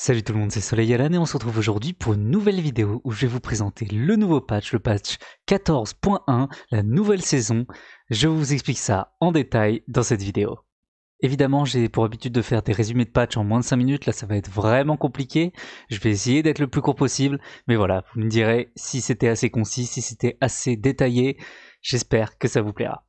Salut tout le monde, c'est Soleil Alan et on se retrouve aujourd'hui pour une nouvelle vidéo où je vais vous présenter le nouveau patch, le patch 14.1, la nouvelle saison. Je vous explique ça en détail dans cette vidéo. Évidemment, j'ai pour habitude de faire des résumés de patch en moins de 5 minutes, là ça va être vraiment compliqué. Je vais essayer d'être le plus court possible, mais voilà, vous me direz si c'était assez concis, si c'était assez détaillé. J'espère que ça vous plaira.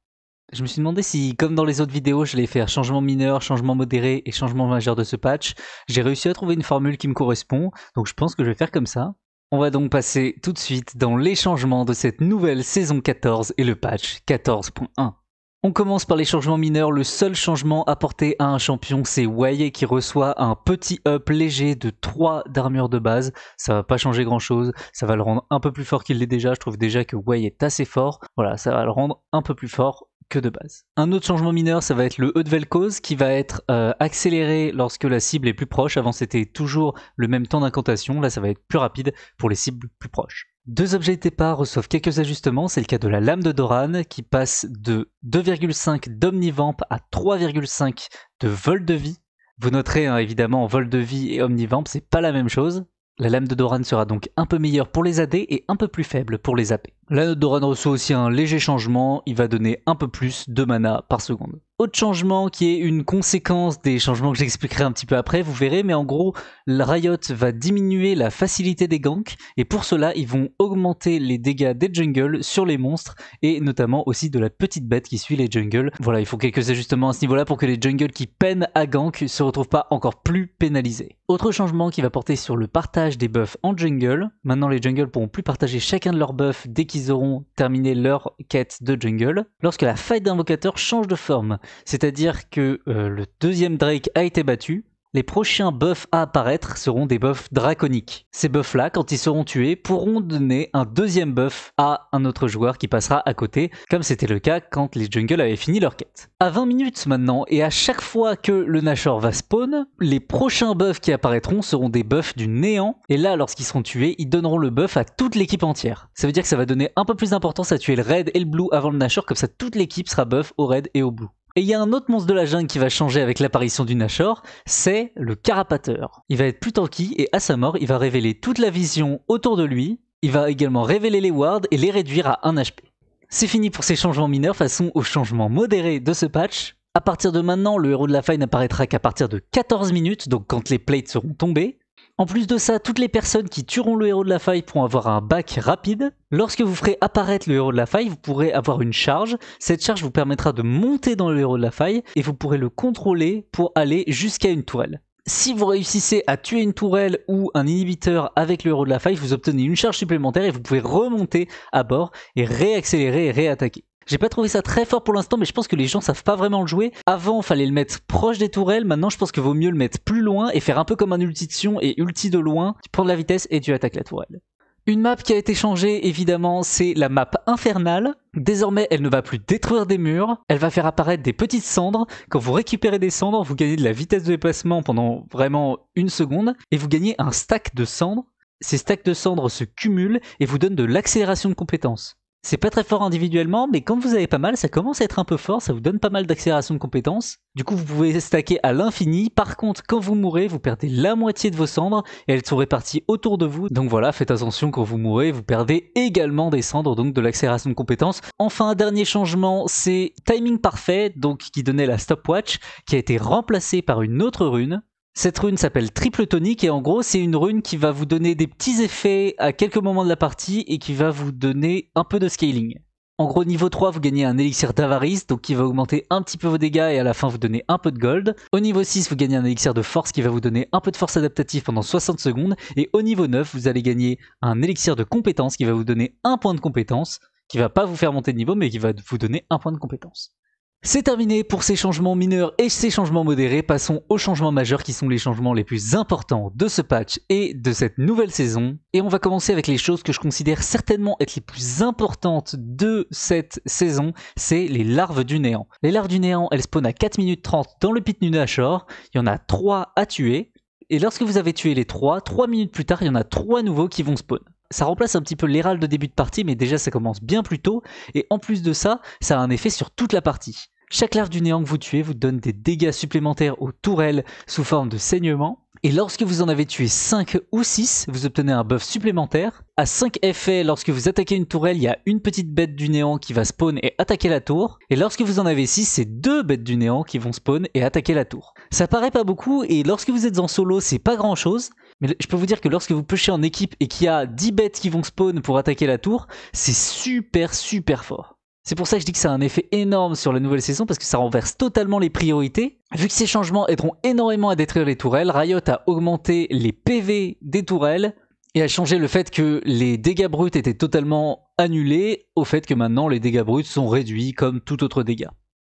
Je me suis demandé si, comme dans les autres vidéos, je l'ai faire changement mineur, changement modéré et changement majeur de ce patch, j'ai réussi à trouver une formule qui me correspond, donc je pense que je vais faire comme ça. On va donc passer tout de suite dans les changements de cette nouvelle saison 14 et le patch 14.1. On commence par les changements mineurs. Le seul changement apporté à un champion, c'est Waye qui reçoit un petit up léger de 3 d'armure de base. Ça va pas changer grand chose. Ça va le rendre un peu plus fort qu'il l'est déjà. Je trouve déjà que Waye est assez fort. Voilà, ça va le rendre un peu plus fort de base. Un autre changement mineur, ça va être le E de qui va être euh, accéléré lorsque la cible est plus proche. Avant, c'était toujours le même temps d'incantation. Là, ça va être plus rapide pour les cibles plus proches. Deux objets de départ reçoivent quelques ajustements, c'est le cas de la lame de Doran qui passe de 2,5 d'omnivamp à 3,5 de vol de vie. Vous noterez hein, évidemment vol de vie et omnivamp, c'est pas la même chose. La lame de Doran sera donc un peu meilleure pour les AD et un peu plus faible pour les AP. La note de reçoit aussi un léger changement, il va donner un peu plus de mana par seconde. Autre changement qui est une conséquence des changements que j'expliquerai un petit peu après, vous verrez, mais en gros, Riot va diminuer la facilité des ganks, et pour cela, ils vont augmenter les dégâts des jungles sur les monstres, et notamment aussi de la petite bête qui suit les jungles. Voilà, il faut quelques ajustements à ce niveau-là pour que les jungles qui peinent à gank se retrouvent pas encore plus pénalisés. Autre changement qui va porter sur le partage des buffs en jungle, maintenant les jungles pourront plus partager chacun de leurs buffs dès qu'ils auront terminé leur quête de jungle, lorsque la faille d'invocateur change de forme. C'est-à-dire que euh, le deuxième Drake a été battu, les prochains buffs à apparaître seront des buffs draconiques. Ces buffs-là, quand ils seront tués, pourront donner un deuxième buff à un autre joueur qui passera à côté, comme c'était le cas quand les jungles avaient fini leur quête. À 20 minutes maintenant, et à chaque fois que le Nashor va spawn, les prochains buffs qui apparaîtront seront des buffs du néant, et là, lorsqu'ils seront tués, ils donneront le buff à toute l'équipe entière. Ça veut dire que ça va donner un peu plus d'importance à tuer le red et le blue avant le Nashor, comme ça toute l'équipe sera buff au red et au blue. Et il y a un autre monstre de la jungle qui va changer avec l'apparition du Nashor, c'est le Carapateur. Il va être plus tanky et à sa mort, il va révéler toute la vision autour de lui, il va également révéler les wards et les réduire à 1 HP. C'est fini pour ces changements mineurs, façon aux changements modérés de ce patch. À partir de maintenant, le héros de la faille n'apparaîtra qu'à partir de 14 minutes, donc quand les plates seront tombées. En plus de ça, toutes les personnes qui tueront le héros de la faille pourront avoir un bac rapide. Lorsque vous ferez apparaître le héros de la faille, vous pourrez avoir une charge. Cette charge vous permettra de monter dans le héros de la faille et vous pourrez le contrôler pour aller jusqu'à une tourelle. Si vous réussissez à tuer une tourelle ou un inhibiteur avec le héros de la faille, vous obtenez une charge supplémentaire et vous pouvez remonter à bord et réaccélérer et réattaquer. J'ai pas trouvé ça très fort pour l'instant, mais je pense que les gens savent pas vraiment le jouer. Avant, fallait le mettre proche des tourelles. Maintenant, je pense que vaut mieux le mettre plus loin et faire un peu comme un ulti de Sion et ulti de loin. Tu prends de la vitesse et tu attaques la tourelle. Une map qui a été changée, évidemment, c'est la map infernale. Désormais, elle ne va plus détruire des murs, elle va faire apparaître des petites cendres. Quand vous récupérez des cendres, vous gagnez de la vitesse de déplacement pendant vraiment une seconde, et vous gagnez un stack de cendres. Ces stacks de cendres se cumulent et vous donnent de l'accélération de compétences. C'est pas très fort individuellement, mais quand vous avez pas mal, ça commence à être un peu fort, ça vous donne pas mal d'accélération de compétences. Du coup, vous pouvez stacker à l'infini. Par contre, quand vous mourrez, vous perdez la moitié de vos cendres et elles sont réparties autour de vous. Donc voilà, faites attention quand vous mourrez, vous perdez également des cendres, donc de l'accélération de compétences. Enfin, un dernier changement, c'est Timing Parfait, donc qui donnait la stopwatch, qui a été remplacée par une autre rune cette rune s'appelle Triple Tonique et en gros c'est une rune qui va vous donner des petits effets à quelques moments de la partie et qui va vous donner un peu de scaling. En gros niveau 3 vous gagnez un élixir d'avarice donc qui va augmenter un petit peu vos dégâts et à la fin vous donner un peu de gold. Au niveau 6 vous gagnez un élixir de force qui va vous donner un peu de force adaptative pendant 60 secondes et au niveau 9 vous allez gagner un élixir de compétence qui va vous donner un point de compétence qui va pas vous faire monter de niveau mais qui va vous donner un point de compétence. C'est terminé pour ces changements mineurs et ces changements modérés. Passons aux changements majeurs qui sont les changements les plus importants de ce patch et de cette nouvelle saison. Et on va commencer avec les choses que je considère certainement être les plus importantes de cette saison, c'est les larves du néant. Les larves du néant, elles spawnent à 4 minutes 30 dans le pit Shore, Il y en a 3 à tuer. Et lorsque vous avez tué les 3, 3 minutes plus tard, il y en a 3 nouveaux qui vont spawn ça remplace un petit peu l'Hérald de début de partie, mais déjà ça commence bien plus tôt, et en plus de ça, ça a un effet sur toute la partie. Chaque larve du néant que vous tuez vous donne des dégâts supplémentaires aux tourelles sous forme de saignement, et lorsque vous en avez tué 5 ou 6, vous obtenez un buff supplémentaire. À 5 effets, lorsque vous attaquez une tourelle, il y a une petite bête du néant qui va spawn et attaquer la tour. Et lorsque vous en avez 6, c'est deux bêtes du néant qui vont spawn et attaquer la tour. Ça paraît pas beaucoup, et lorsque vous êtes en solo, c'est pas grand chose, mais je peux vous dire que lorsque vous pushez en équipe et qu'il y a 10 bêtes qui vont spawn pour attaquer la tour, c'est super super fort. C'est pour ça que je dis que ça a un effet énorme sur la nouvelle saison parce que ça renverse totalement les priorités. Vu que ces changements aideront énormément à détruire les tourelles, Riot a augmenté les PV des tourelles et a changé le fait que les dégâts bruts étaient totalement annulés au fait que maintenant les dégâts bruts sont réduits comme tout autre dégât.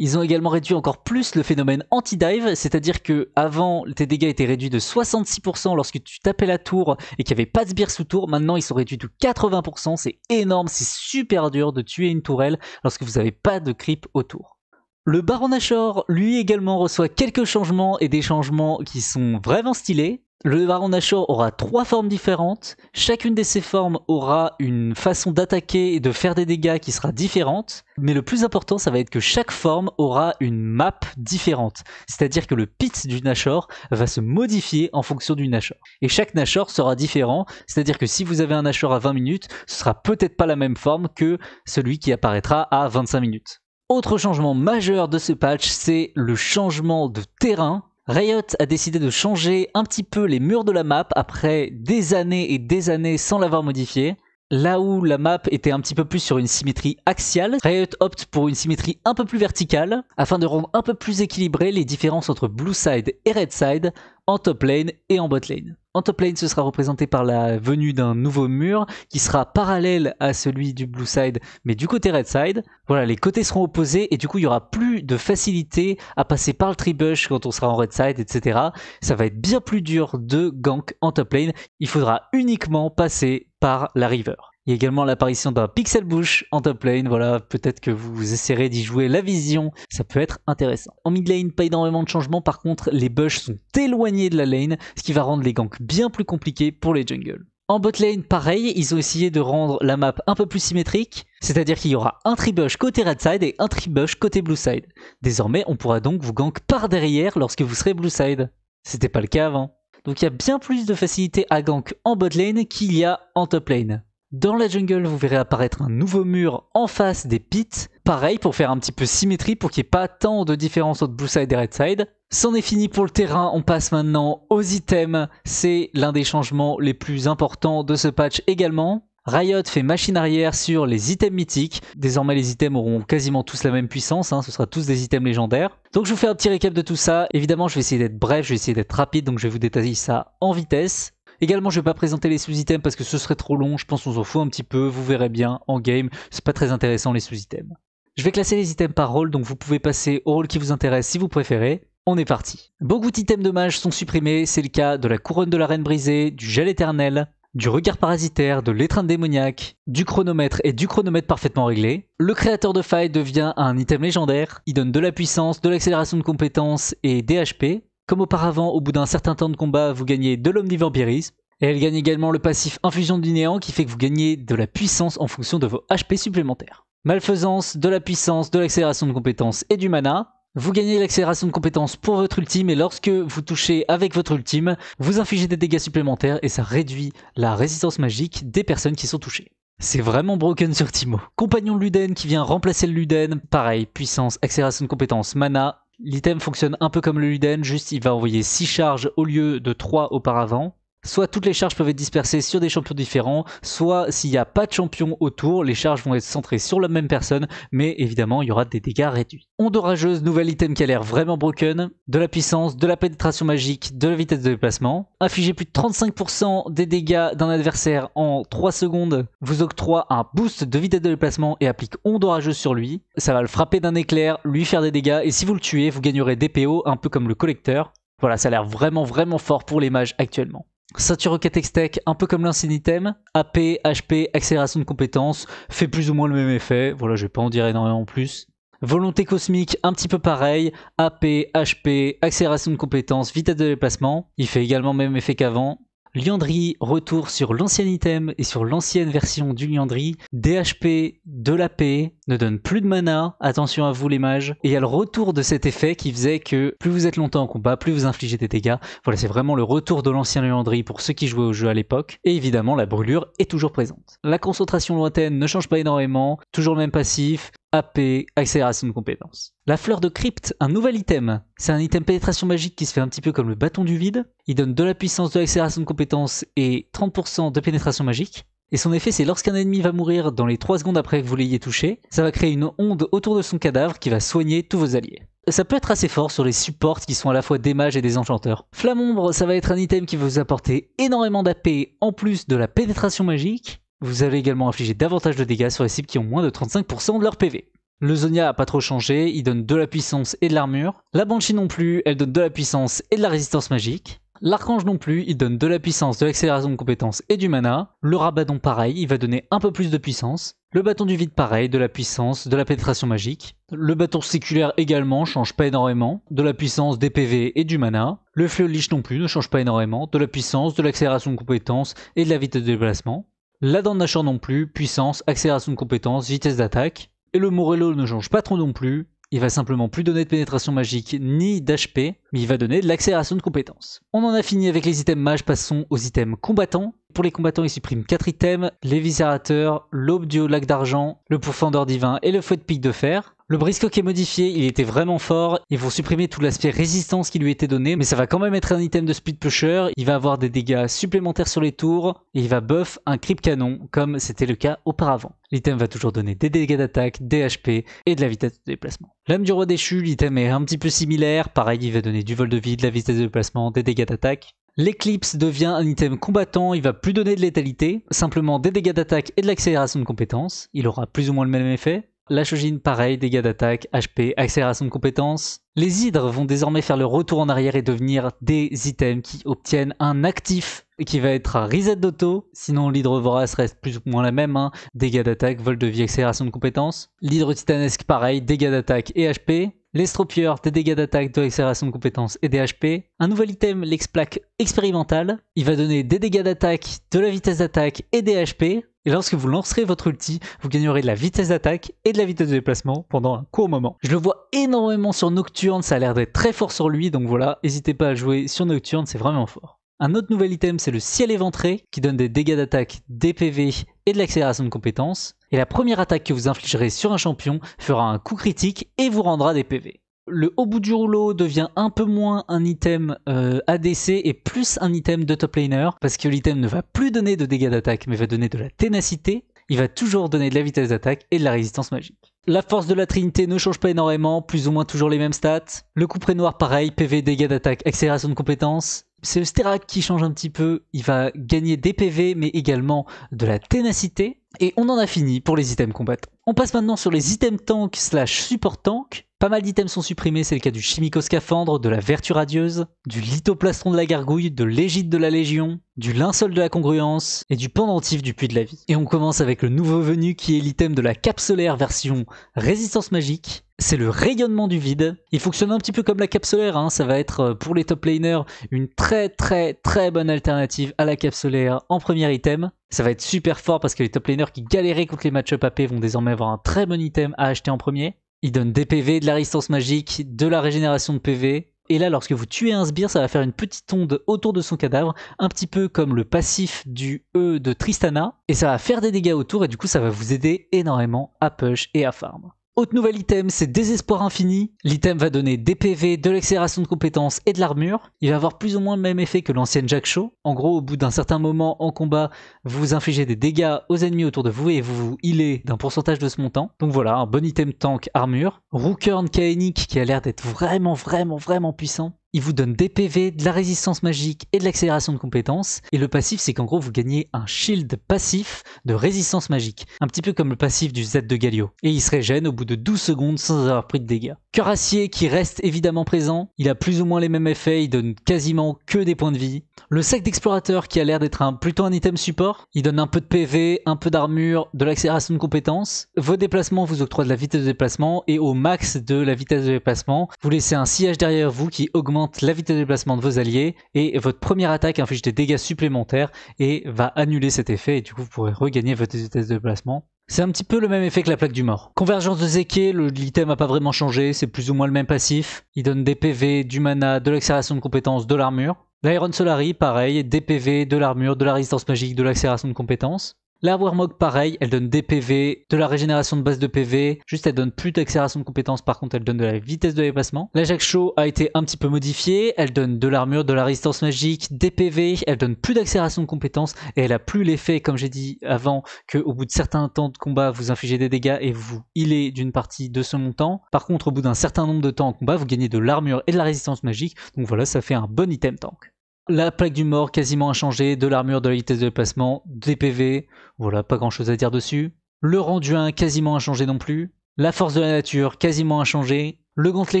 Ils ont également réduit encore plus le phénomène anti-dive, c'est-à-dire que avant tes dégâts étaient réduits de 66% lorsque tu tapais la tour et qu'il n'y avait pas de sbire sous tour, maintenant ils sont réduits de 80%, c'est énorme, c'est super dur de tuer une tourelle lorsque vous n'avez pas de creep autour. Le Baron Nashor lui également, reçoit quelques changements et des changements qui sont vraiment stylés. Le Baron Nashor aura trois formes différentes. Chacune de ces formes aura une façon d'attaquer et de faire des dégâts qui sera différente. Mais le plus important, ça va être que chaque forme aura une map différente. C'est-à-dire que le pit du Nashor va se modifier en fonction du Nashor. Et chaque Nashor sera différent. C'est-à-dire que si vous avez un Nashor à 20 minutes, ce sera peut-être pas la même forme que celui qui apparaîtra à 25 minutes. Autre changement majeur de ce patch, c'est le changement de terrain Riot a décidé de changer un petit peu les murs de la map après des années et des années sans l'avoir modifié. Là où la map était un petit peu plus sur une symétrie axiale, Riot opte pour une symétrie un peu plus verticale afin de rendre un peu plus équilibrées les différences entre Blue Side et Red Side en top lane et en bot lane. En top lane, ce sera représenté par la venue d'un nouveau mur qui sera parallèle à celui du blue side, mais du côté red side. Voilà, les côtés seront opposés et du coup, il y aura plus de facilité à passer par le tribush quand on sera en red side, etc. Ça va être bien plus dur de gank en top lane. Il faudra uniquement passer par la river. Il y a également l'apparition d'un pixel bush en top lane. Voilà, peut-être que vous essaierez d'y jouer la vision. Ça peut être intéressant. En mid lane, pas énormément de changements. Par contre, les bush sont éloignés de la lane, ce qui va rendre les ganks bien plus compliqués pour les jungles. En bot lane, pareil, ils ont essayé de rendre la map un peu plus symétrique, c'est-à-dire qu'il y aura un tribush côté red side et un tri-bush côté blue side. Désormais, on pourra donc vous gank par derrière lorsque vous serez blue side. C'était pas le cas avant. Donc il y a bien plus de facilité à gank en bot lane qu'il y a en top lane. Dans la jungle, vous verrez apparaître un nouveau mur en face des pits. Pareil, pour faire un petit peu symétrie, pour qu'il n'y ait pas tant de différence entre Blue Side et Red Side. C'en est fini pour le terrain, on passe maintenant aux items. C'est l'un des changements les plus importants de ce patch également. Riot fait machine arrière sur les items mythiques. Désormais, les items auront quasiment tous la même puissance. Hein. Ce sera tous des items légendaires. Donc, je vous fais un petit récap de tout ça. Évidemment, je vais essayer d'être bref, je vais essayer d'être rapide. Donc, je vais vous détailler ça en vitesse. Également, je ne vais pas présenter les sous-items parce que ce serait trop long, je pense qu'on s'en fout un petit peu, vous verrez bien, en game, c'est pas très intéressant les sous-items. Je vais classer les items par rôle, donc vous pouvez passer au rôle qui vous intéresse si vous préférez. On est parti. Beaucoup d'items de mage sont supprimés, c'est le cas de la couronne de la reine brisée, du gel éternel, du regard parasitaire, de l'étreinte démoniaque, du chronomètre et du chronomètre parfaitement réglé. Le créateur de faille devient un item légendaire, il donne de la puissance, de l'accélération de compétences et des HP. Comme auparavant, au bout d'un certain temps de combat, vous gagnez de l'omnivampirisme. Et elle gagne également le passif Infusion du néant qui fait que vous gagnez de la puissance en fonction de vos HP supplémentaires. Malfaisance, de la puissance, de l'accélération de compétences et du mana. Vous gagnez l'accélération de compétences pour votre ultime et lorsque vous touchez avec votre ultime, vous infligez des dégâts supplémentaires et ça réduit la résistance magique des personnes qui sont touchées. C'est vraiment broken sur Timo. Compagnon Luden qui vient remplacer le Luden, pareil, puissance, accélération de compétences, mana, L'item fonctionne un peu comme le Luden, juste il va envoyer 6 charges au lieu de 3 auparavant. Soit toutes les charges peuvent être dispersées sur des champions différents, soit s'il n'y a pas de champion autour, les charges vont être centrées sur la même personne, mais évidemment il y aura des dégâts réduits. Onde orageuse, nouvel item qui a l'air vraiment broken, de la puissance, de la pénétration magique, de la vitesse de déplacement. Affiger plus de 35% des dégâts d'un adversaire en 3 secondes vous octroie un boost de vitesse de déplacement et applique onde orageuse sur lui. Ça va le frapper d'un éclair, lui faire des dégâts, et si vous le tuez, vous gagnerez des PO, un peu comme le collecteur. Voilà, ça a l'air vraiment vraiment fort pour les mages actuellement. Ceinture Rocket un peu comme l'Incinitem, AP, HP, accélération de compétences, fait plus ou moins le même effet. Voilà, je vais pas en dire énormément plus. Volonté cosmique, un petit peu pareil, AP, HP, accélération de compétences, vitesse de déplacement. Il fait également le même effet qu'avant. Liandry, retour sur l'ancien item et sur l'ancienne version du Liandry. DHP de la paix ne donne plus de mana, attention à vous les mages. Et il y a le retour de cet effet qui faisait que plus vous êtes longtemps en combat, plus vous infligez des dégâts. Voilà, c'est vraiment le retour de l'ancien Liandry pour ceux qui jouaient au jeu à l'époque. Et évidemment, la brûlure est toujours présente. La concentration lointaine ne change pas énormément, toujours le même passif, AP, accélération de compétence. La fleur de crypte, un nouvel item. C'est un item pénétration magique qui se fait un petit peu comme le bâton du vide. Il donne de la puissance de l'accélération de compétence et 30% de pénétration magique. Et son effet, c'est lorsqu'un ennemi va mourir dans les 3 secondes après que vous l'ayez touché, ça va créer une onde autour de son cadavre qui va soigner tous vos alliés. Ça peut être assez fort sur les supports qui sont à la fois des mages et des enchanteurs. Flamombre, ça va être un item qui va vous apporter énormément d'AP en plus de la pénétration magique, vous allez également infliger davantage de dégâts sur les cibles qui ont moins de 35% de leur PV. Le Zonia a pas trop changé, il donne de la puissance et de l'armure. La Banshee non plus, elle donne de la puissance et de la résistance magique. L'archange non plus, il donne de la puissance, de l'accélération de compétences et du mana. Le rabadon pareil, il va donner un peu plus de puissance. Le bâton du vide pareil, de la puissance, de la pénétration magique. Le bâton séculaire également change pas énormément, de la puissance, des PV et du mana. Le fléau liche non plus ne change pas énormément, de la puissance, de l'accélération de compétences et de la vitesse de déplacement. La dent d'achat non plus, puissance, accélération de compétence, vitesse d'attaque. Et le Morello ne change pas trop non plus, il va simplement plus donner de pénétration magique ni d'HP, mais il va donner de l'accélération de compétences. On en a fini avec les items mages, passons aux items combattants. Pour les combattants, il supprime 4 items, l'éviscérateur, l'aube du lac d'argent, le pourfendeur divin et le fouet de pique de fer. Le qui est modifié, il était vraiment fort, ils vont supprimer tout l'aspect résistance qui lui était donné, mais ça va quand même être un item de speed pusher, il va avoir des dégâts supplémentaires sur les tours, et il va buff un creep canon, comme c'était le cas auparavant. L'item va toujours donner des dégâts d'attaque, des HP et de la vitesse de déplacement. L'âme du roi déchu, l'item est un petit peu similaire, pareil il va donner du vol de vie, de la vitesse de déplacement, des dégâts d'attaque. L'éclipse devient un item combattant, il va plus donner de létalité, simplement des dégâts d'attaque et de l'accélération de compétences, il aura plus ou moins le même effet, la Shogin pareil, dégâts d'attaque, HP, accélération de compétences. Les hydres vont désormais faire le retour en arrière et devenir des items qui obtiennent un actif qui va être un reset d'auto, sinon l'hydre vorace reste plus ou moins la même, hein. dégâts d'attaque, vol de vie, accélération de compétences. L'hydre titanesque pareil, dégâts d'attaque et HP. L'estropieur, des dégâts d'attaque, de l'accélération de compétences et des HP. Un nouvel item, l'explaque expérimental. Il va donner des dégâts d'attaque, de la vitesse d'attaque et des HP. Et lorsque vous lancerez votre ulti, vous gagnerez de la vitesse d'attaque et de la vitesse de déplacement pendant un court moment. Je le vois énormément sur Nocturne, ça a l'air d'être très fort sur lui, donc voilà, n'hésitez pas à jouer sur Nocturne, c'est vraiment fort. Un autre nouvel item, c'est le ciel éventré, qui donne des dégâts d'attaque, des PV et de l'accélération de compétences. Et la première attaque que vous infligerez sur un champion fera un coup critique et vous rendra des PV le haut bout du rouleau devient un peu moins un item euh, ADC et plus un item de top laner, parce que l'item ne va plus donner de dégâts d'attaque, mais va donner de la ténacité. Il va toujours donner de la vitesse d'attaque et de la résistance magique. La force de la Trinité ne change pas énormément, plus ou moins toujours les mêmes stats. Le coup près noir pareil, PV, dégâts d'attaque, accélération de compétences. C'est le Sterak qui change un petit peu, il va gagner des PV mais également de la ténacité. Et on en a fini pour les items combattants. On passe maintenant sur les items tank slash support tank. Pas mal d'items sont supprimés, c'est le cas du chimico-scaphandre, de la vertu radieuse, du Lithoplastron de la gargouille, de l'égide de la légion, du linceul de la congruence et du pendentif du puits de la vie. Et on commence avec le nouveau venu qui est l'item de la capsolaire version résistance magique. C'est le rayonnement du vide. Il fonctionne un petit peu comme la capsolaire hein. ça va être euh, pour les top laners une très très très bonne alternative à la capsolaire en premier item. Ça va être super fort parce que les top laners qui galéraient contre les match-up AP vont désormais avoir un très bon item à acheter en premier. Il donne des PV, de la résistance magique, de la régénération de PV. Et là, lorsque vous tuez un sbire, ça va faire une petite onde autour de son cadavre, un petit peu comme le passif du E de Tristana, et ça va faire des dégâts autour, et du coup, ça va vous aider énormément à push et à farm. Autre nouvel item, c'est Désespoir Infini. L'item va donner des PV, de l'accélération de compétences et de l'armure. Il va avoir plus ou moins le même effet que l'ancienne Jack Shaw. En gros, au bout d'un certain moment en combat, vous infligez des dégâts aux ennemis autour de vous et vous vous healer d'un pourcentage de ce montant. Donc voilà, un bon item tank armure. Rookern Kaenik qui a l'air d'être vraiment, vraiment, vraiment puissant. Il vous donne des PV, de la résistance magique et de l'accélération de compétences. Et le passif, c'est qu'en gros, vous gagnez un shield passif de résistance magique. Un petit peu comme le passif du Z de Galio. Et il se régène au bout de 12 secondes sans avoir pris de dégâts. Cuirassier qui reste évidemment présent. Il a plus ou moins les mêmes effets, il donne quasiment que des points de vie. Le sac d'explorateur qui a l'air d'être plutôt un item support. Il donne un peu de PV, un peu d'armure, de l'accélération de compétences. Vos déplacements vous octroient de la vitesse de déplacement et au max de la vitesse de déplacement, vous laissez un sillage derrière vous qui augmente la vitesse de déplacement de vos alliés et votre première attaque inflige des dégâts supplémentaires et va annuler cet effet et du coup vous pourrez regagner votre vitesse de déplacement. C'est un petit peu le même effet que la plaque du mort. Convergence de Zeke, l'item n'a pas vraiment changé, c'est plus ou moins le même passif. Il donne des PV, du mana, de l'accélération de compétences, de l'armure. L'Iron Solari, pareil, des PV, de l'armure, de la résistance magique, de l'accélération de compétences. La Warmog, pareil, elle donne des PV, de la régénération de base de PV, juste elle donne plus d'accélération de compétences, par contre elle donne de la vitesse de déplacement. La Jack Show a été un petit peu modifiée, elle donne de l'armure, de la résistance magique, des PV, elle donne plus d'accélération de compétences, et elle a plus l'effet, comme j'ai dit avant, qu'au bout de certains temps de combat, vous infligez des dégâts et vous healer d'une partie de ce montant. Par contre, au bout d'un certain nombre de temps en combat, vous gagnez de l'armure et de la résistance magique, donc voilà, ça fait un bon item tank. La plaque du mort quasiment inchangée, de l'armure, de la vitesse de déplacement, des PV, voilà, pas grand chose à dire dessus. Le rendu 1 quasiment inchangé non plus. La force de la nature quasiment inchangée. Le gantelet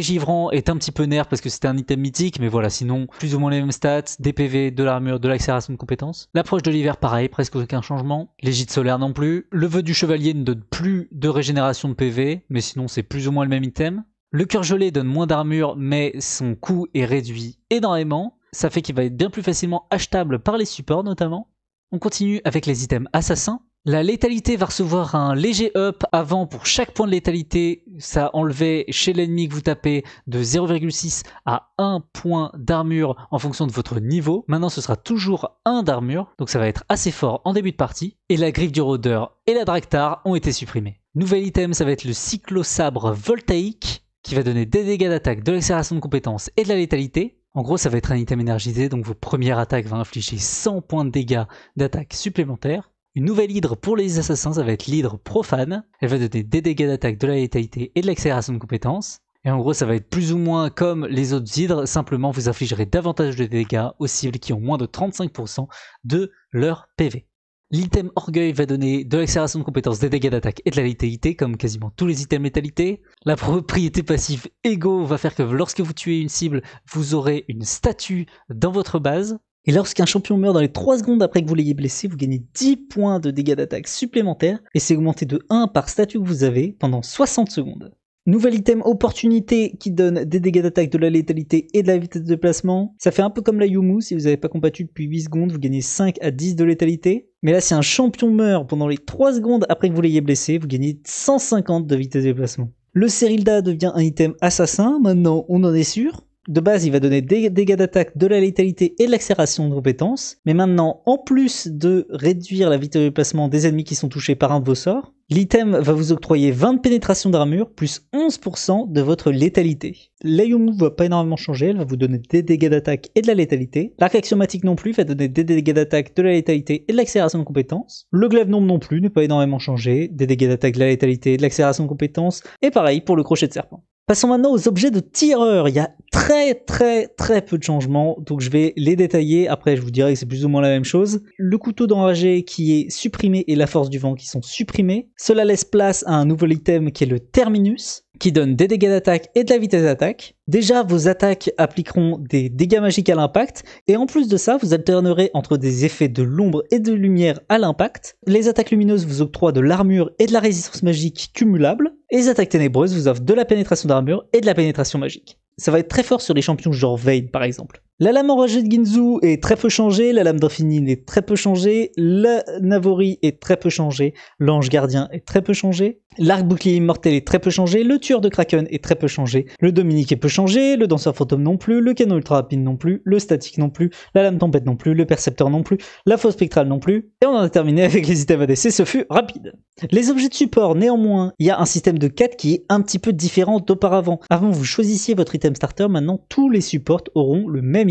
givrant est un petit peu nerf parce que c'était un item mythique, mais voilà, sinon, plus ou moins les mêmes stats, des PV, de l'armure, de l'accélération de compétences. L'approche de l'hiver, pareil, presque aucun changement. L'égide solaire non plus. Le vœu du chevalier ne donne plus de régénération de PV, mais sinon, c'est plus ou moins le même item. Le cœur gelé donne moins d'armure, mais son coût est réduit énormément. Ça fait qu'il va être bien plus facilement achetable par les supports notamment. On continue avec les items assassins. La létalité va recevoir un léger up avant pour chaque point de létalité. Ça enlevait chez l'ennemi que vous tapez de 0,6 à 1 point d'armure en fonction de votre niveau. Maintenant, ce sera toujours 1 d'armure, donc ça va être assez fort en début de partie. Et la griffe du rôdeur et la dractar ont été supprimés. Nouvel item, ça va être le sabre voltaïque qui va donner des dégâts d'attaque, de l'accélération de compétences et de la létalité. En gros, ça va être un item énergisé, donc vos premières attaques vont infliger 100 points de dégâts d'attaque supplémentaires. Une nouvelle hydre pour les assassins, ça va être l'hydre profane. Elle va donner des dégâts d'attaque, de la létalité et de l'accélération de compétences. Et en gros, ça va être plus ou moins comme les autres hydres, simplement vous infligerez davantage de dégâts aux cibles qui ont moins de 35% de leur PV. L'item Orgueil va donner de l'accélération de compétences, des dégâts d'attaque et de la vitalité comme quasiment tous les items métalité. La propriété passive Ego va faire que lorsque vous tuez une cible, vous aurez une statue dans votre base. Et lorsqu'un champion meurt dans les 3 secondes après que vous l'ayez blessé, vous gagnez 10 points de dégâts d'attaque supplémentaires, et c'est augmenté de 1 par statut que vous avez pendant 60 secondes. Nouvel item opportunité qui donne des dégâts d'attaque, de la létalité et de la vitesse de déplacement. Ça fait un peu comme la Yumu, si vous n'avez pas combattu depuis 8 secondes, vous gagnez 5 à 10 de létalité. Mais là, si un champion meurt pendant les 3 secondes après que vous l'ayez blessé, vous gagnez 150 de vitesse de déplacement. Le Serilda devient un item assassin, maintenant on en est sûr de base, il va donner des dégâts d'attaque, de la létalité et de l'accélération de compétences. Mais maintenant, en plus de réduire la vitesse de déplacement des ennemis qui sont touchés par un de vos sorts, l'item va vous octroyer 20 pénétrations d'armure plus 11% de votre létalité. L'Ayumu va pas énormément changer, elle va vous donner des dégâts d'attaque et de la létalité. L'arc axiomatique non plus va donner des dégâts d'attaque, de la létalité et de l'accélération de compétences. Le glaive nombre non plus n'est pas énormément changé, des dégâts d'attaque, de la létalité et de l'accélération de compétences. Et pareil pour le crochet de serpent. Passons maintenant aux objets de tireur. Il y a très très très peu de changements, donc je vais les détailler. Après, je vous dirai que c'est plus ou moins la même chose. Le couteau d'enragé qui est supprimé et la force du vent qui sont supprimés. Cela laisse place à un nouvel item qui est le terminus qui donne des dégâts d'attaque et de la vitesse d'attaque. Déjà, vos attaques appliqueront des dégâts magiques à l'impact, et en plus de ça, vous alternerez entre des effets de l'ombre et de lumière à l'impact. Les attaques lumineuses vous octroient de l'armure et de la résistance magique cumulables, et les attaques ténébreuses vous offrent de la pénétration d'armure et de la pénétration magique. Ça va être très fort sur les champions genre Vayne par exemple. La lame enragée de Ginzu est très peu changée, la lame d'Infinine est très peu changée, la Navori est très peu changée, l'ange gardien est très peu changé, l'arc bouclier immortel est très peu changé, le tueur de Kraken est très peu changé, le Dominique est peu changé, le danseur fantôme non plus, le canon ultra rapide non plus, le statique non plus, la lame tempête non plus, le percepteur non plus, la fausse spectrale non plus, et on en a terminé avec les items ADC, ce fut rapide. Les objets de support, néanmoins, il y a un système de 4 qui est un petit peu différent d'auparavant. Avant vous choisissiez votre item starter, maintenant tous les supports auront le même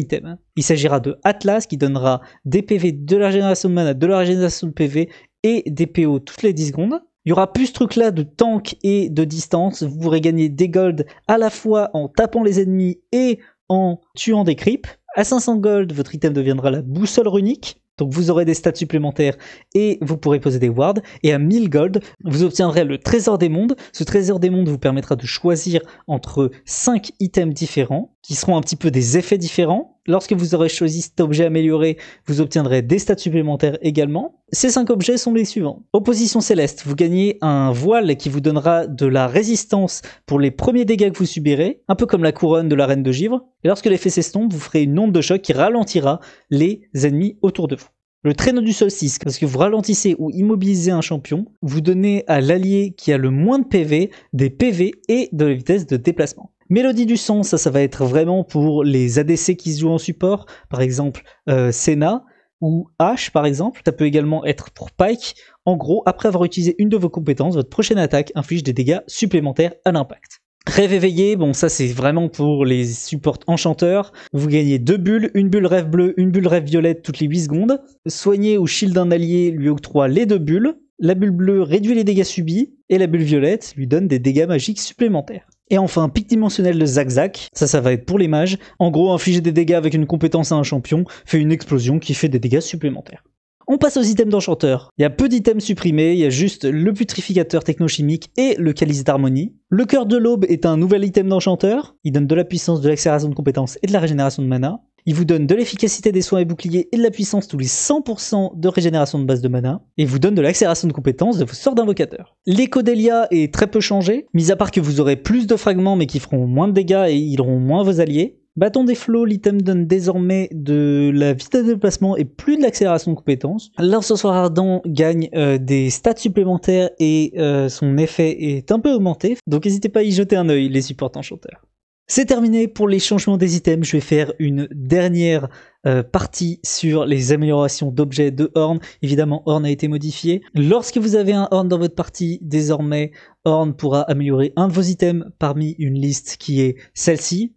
il s'agira de Atlas qui donnera des PV de la génération de mana, de la régénération de PV et des PO toutes les 10 secondes. Il y aura plus ce truc là de tank et de distance. Vous pourrez gagner des gold à la fois en tapant les ennemis et en tuant des creeps. À 500 gold, votre item deviendra la boussole runique. Donc vous aurez des stats supplémentaires et vous pourrez poser des wards. Et à 1000 gold, vous obtiendrez le trésor des mondes. Ce trésor des mondes vous permettra de choisir entre 5 items différents, qui seront un petit peu des effets différents, Lorsque vous aurez choisi cet objet amélioré, vous obtiendrez des stats supplémentaires également. Ces 5 objets sont les suivants. Opposition céleste, vous gagnez un voile qui vous donnera de la résistance pour les premiers dégâts que vous subirez, un peu comme la couronne de la reine de givre. Et lorsque l'effet s'estompe, vous ferez une onde de choc qui ralentira les ennemis autour de vous. Le traîneau du solstice, parce que vous ralentissez ou immobilisez un champion, vous donnez à l'allié qui a le moins de PV des PV et de la vitesse de déplacement. Mélodie du son, ça, ça va être vraiment pour les ADC qui se jouent en support, par exemple Sena euh, Senna ou H par exemple. Ça peut également être pour Pike. En gros, après avoir utilisé une de vos compétences, votre prochaine attaque inflige des dégâts supplémentaires à l'impact. Rêve éveillé, bon ça c'est vraiment pour les supports enchanteurs. Vous gagnez deux bulles, une bulle rêve bleue, une bulle rêve violette toutes les 8 secondes. Soigner ou shield un allié lui octroie les deux bulles. La bulle bleue réduit les dégâts subis et la bulle violette lui donne des dégâts magiques supplémentaires. Et enfin, pic dimensionnel de Zagzag, ça ça va être pour les mages. En gros, infliger des dégâts avec une compétence à un champion fait une explosion qui fait des dégâts supplémentaires. On passe aux items d'enchanteur. Il y a peu d'items supprimés, il y a juste le putrificateur technochimique et le calice d'harmonie. Le cœur de l'aube est un nouvel item d'enchanteur. Il donne de la puissance, de l'accélération de compétences et de la régénération de mana. Il vous donne de l'efficacité des soins et boucliers et de la puissance tous les 100% de régénération de base de mana, et vous donne de l'accélération de compétences de vos sorts d'invocateurs. L'écho d'Elia est très peu changé, mis à part que vous aurez plus de fragments mais qui feront moins de dégâts et auront moins vos alliés. Bâton des flots, l'item donne désormais de la vitesse de déplacement et plus de l'accélération de compétences. soir ardent gagne euh, des stats supplémentaires et euh, son effet est un peu augmenté, donc n'hésitez pas à y jeter un œil, les supports enchanteurs. C'est terminé pour les changements des items. Je vais faire une dernière euh, partie sur les améliorations d'objets de Horn. Évidemment, Horn a été modifié. Lorsque vous avez un Horn dans votre partie, désormais, Horn pourra améliorer un de vos items parmi une liste qui est celle-ci.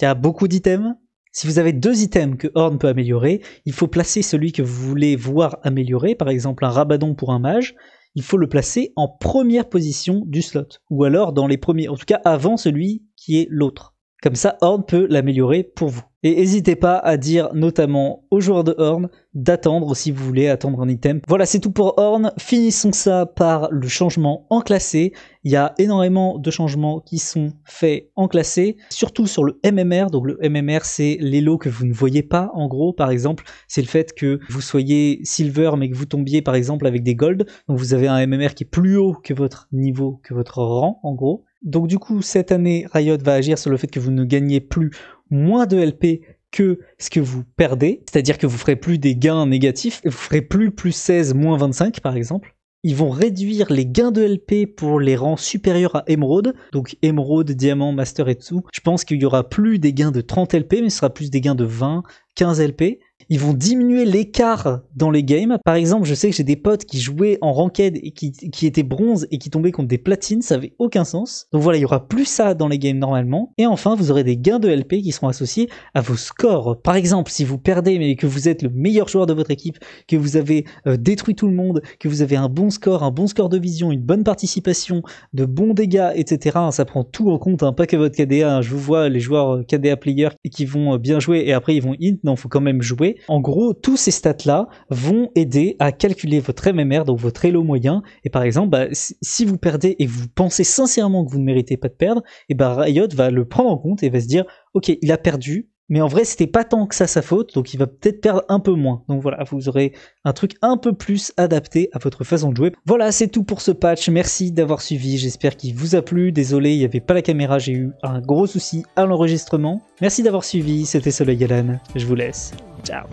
Il y a beaucoup d'items. Si vous avez deux items que Horn peut améliorer, il faut placer celui que vous voulez voir améliorer, par exemple un Rabadon pour un mage, il faut le placer en première position du slot, ou alors dans les premiers, en tout cas avant celui qui est l'autre. Comme ça, Horn peut l'améliorer pour vous. Et n'hésitez pas à dire notamment aux joueurs de Horn d'attendre si vous voulez attendre un item. Voilà, c'est tout pour Horn. Finissons ça par le changement en classé. Il y a énormément de changements qui sont faits en classé, surtout sur le MMR. Donc le MMR, c'est les lots que vous ne voyez pas en gros. Par exemple, c'est le fait que vous soyez silver mais que vous tombiez par exemple avec des gold. Donc vous avez un MMR qui est plus haut que votre niveau, que votre rang en gros. Donc du coup, cette année, Riot va agir sur le fait que vous ne gagnez plus moins de LP que ce que vous perdez, c'est-à-dire que vous ferez plus des gains négatifs, vous ferez plus plus 16, moins 25 par exemple. Ils vont réduire les gains de LP pour les rangs supérieurs à émeraude, donc émeraude, Diamant, Master et tout. Je pense qu'il y aura plus des gains de 30 LP, mais ce sera plus des gains de 20, 15 LP ils vont diminuer l'écart dans les games. Par exemple, je sais que j'ai des potes qui jouaient en ranked et qui, qui étaient bronze et qui tombaient contre des platines, ça avait aucun sens. Donc voilà, il y aura plus ça dans les games normalement. Et enfin, vous aurez des gains de LP qui seront associés à vos scores. Par exemple, si vous perdez mais que vous êtes le meilleur joueur de votre équipe, que vous avez euh, détruit tout le monde, que vous avez un bon score, un bon score de vision, une bonne participation, de bons dégâts, etc. Ça prend tout en compte, hein. pas que votre KDA. Hein. Je vous vois les joueurs euh, KDA player qui vont euh, bien jouer et après ils vont int, Non, faut quand même jouer. En gros, tous ces stats-là vont aider à calculer votre MMR, donc votre élo moyen. Et par exemple, bah, si vous perdez et vous pensez sincèrement que vous ne méritez pas de perdre, et bah Riot va le prendre en compte et va se dire, ok, il a perdu, mais en vrai, c'était pas tant que ça sa faute, donc il va peut-être perdre un peu moins. Donc voilà, vous aurez un truc un peu plus adapté à votre façon de jouer. Voilà, c'est tout pour ce patch. Merci d'avoir suivi. J'espère qu'il vous a plu. Désolé, il n'y avait pas la caméra. J'ai eu un gros souci à l'enregistrement. Merci d'avoir suivi. C'était Soleil Galan. Je vous laisse. Ciao.